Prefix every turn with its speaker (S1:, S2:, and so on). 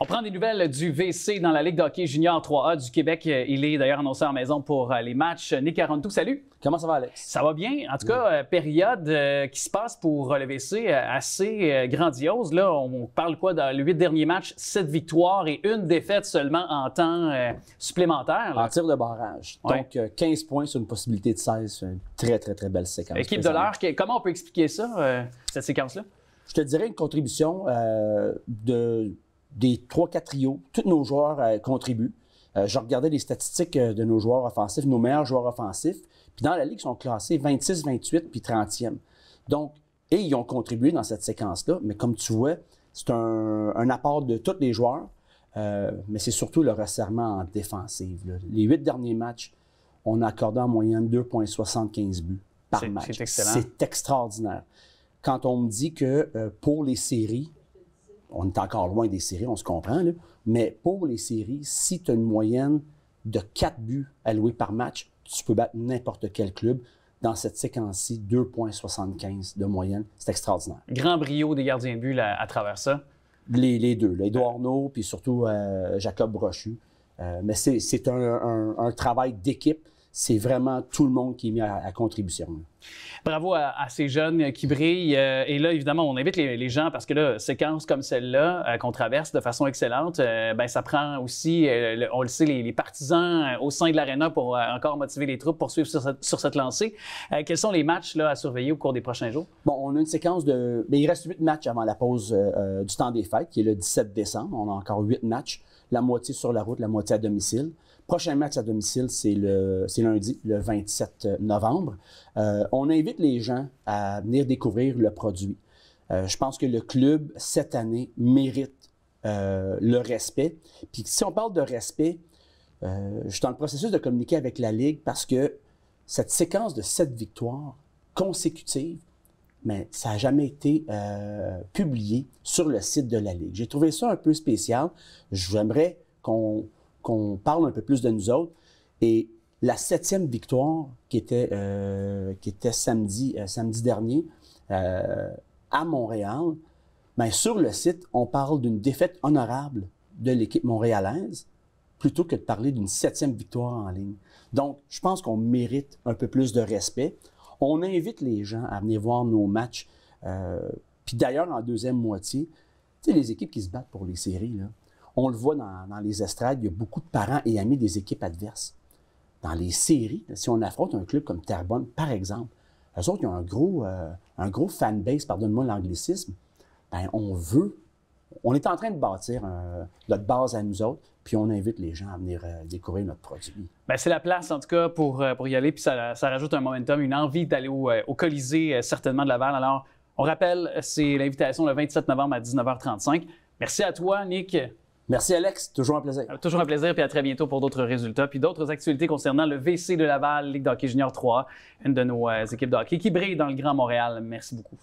S1: On prend des nouvelles du VC dans la Ligue d'hockey junior 3A du Québec. Il est d'ailleurs annoncé en maison pour euh, les matchs. Nick Tout salut. Comment ça va, Alex? Ça va bien. En tout cas, euh, période euh, qui se passe pour le VC assez grandiose. Là, on parle quoi dans les huit derniers matchs? Sept victoires et une défaite seulement en temps supplémentaire. En tir de barrage. Donc,
S2: 15 points sur une possibilité de 16. C'est Une très, très, très belle séquence. Équipe de l'heure,
S1: comment on peut expliquer ça, cette séquence-là?
S2: Je te dirais une contribution de des trois, 4 trios, tous nos joueurs euh, contribuent. Euh, je regardais les statistiques euh, de nos joueurs offensifs, nos meilleurs joueurs offensifs. Puis dans la Ligue, ils sont classés 26, 28 puis 30e. Donc, et ils ont contribué dans cette séquence-là. Mais comme tu vois, c'est un, apport de tous les joueurs. mais c'est surtout le resserrement en défensive. Les huit derniers matchs, on a accordé en moyenne 2,75 buts par match. C'est extraordinaire. Quand on me dit que pour les séries, on est encore loin des séries, on se comprend, mais pour les séries, si tu as une moyenne de 4 buts alloués par match, tu peux battre n'importe quel club. Dans cette séquence-ci, 2,75 de moyenne, c'est extraordinaire.
S1: Grand brio des gardiens de but à travers ça. Les, deux, là, Edouard puis surtout euh,
S2: Jacob Brochu. Euh, mais c'est un, travail d'équipe c'est vraiment tout le monde qui est mis à, contribution.
S1: Bravo à, ces jeunes qui brillent. Euh, et là, évidemment, on invite les, gens parce que là, séquence comme celle-là euh, qu'on traverse de façon excellente, euh, ben, ça prend aussi, on le sait, les, partisans au sein de l'arena pour encore motiver les troupes pour suivre sur, cette, sur cette lancée. quels sont les matchs là, à surveiller au cours des prochains jours?
S2: Bon, on a une séquence de... Ben, il reste huit matchs avant la pause du temps des fêtes, qui est le 17 décembre. On a encore huit matchs la moitié sur la route, la moitié à domicile. Prochain match à domicile, c'est le lundi, le 27 novembre. Euh, on invite les gens à venir découvrir le produit. Euh, je pense que le club, cette année, mérite euh, le respect. Puis si on parle de respect, je suis dans le processus de communiquer avec la Ligue parce que cette séquence de sept victoires consécutives mais ça n'a jamais été euh, publié sur le site de la Ligue. J'ai trouvé ça un peu spécial. J'aimerais qu'on parle un peu plus de nous autres. Et la septième victoire qui était, euh, samedi, euh, samedi dernier à Montréal, ben, sur le site, on parle d'une défaite honorable de l'équipe montréalaise plutôt que de parler d'une septième victoire en ligne. Donc, je pense qu'on mérite un peu plus de respect. On invite les gens à venir voir nos matchs. Euh, puis d'ailleurs, en deuxième moitié, tu sais, les équipes qui se battent pour les séries, là, on le voit dans, les estrades, il y a beaucoup de parents et amis des équipes adverses. Dans les séries, si on affronte un club comme Terrebonne, par exemple, eux autres, ils ont un gros, euh, un gros fanbase, pardonne-moi l'anglicisme, ben, on veut on est en train de bâtir euh, notre base à nous autres, puis on invite les gens à venir euh, découvrir notre produit.
S1: Ben, c'est la place, en tout cas, pour, euh, y aller, puis ça, rajoute un momentum, une envie d'aller au, Colisée, certainement de Laval. Alors, on rappelle, c'est l'invitation le 27 novembre à 19h35. Merci à toi, Nick. Merci, Alex. Toujours un plaisir. toujours un plaisir, puis à très bientôt pour d'autres résultats, puis d'autres actualités concernant le VC de Laval, Ligue d'Hockey Junior 3, une de nos équipes de hockey qui brille dans le Grand Montréal. Merci beaucoup.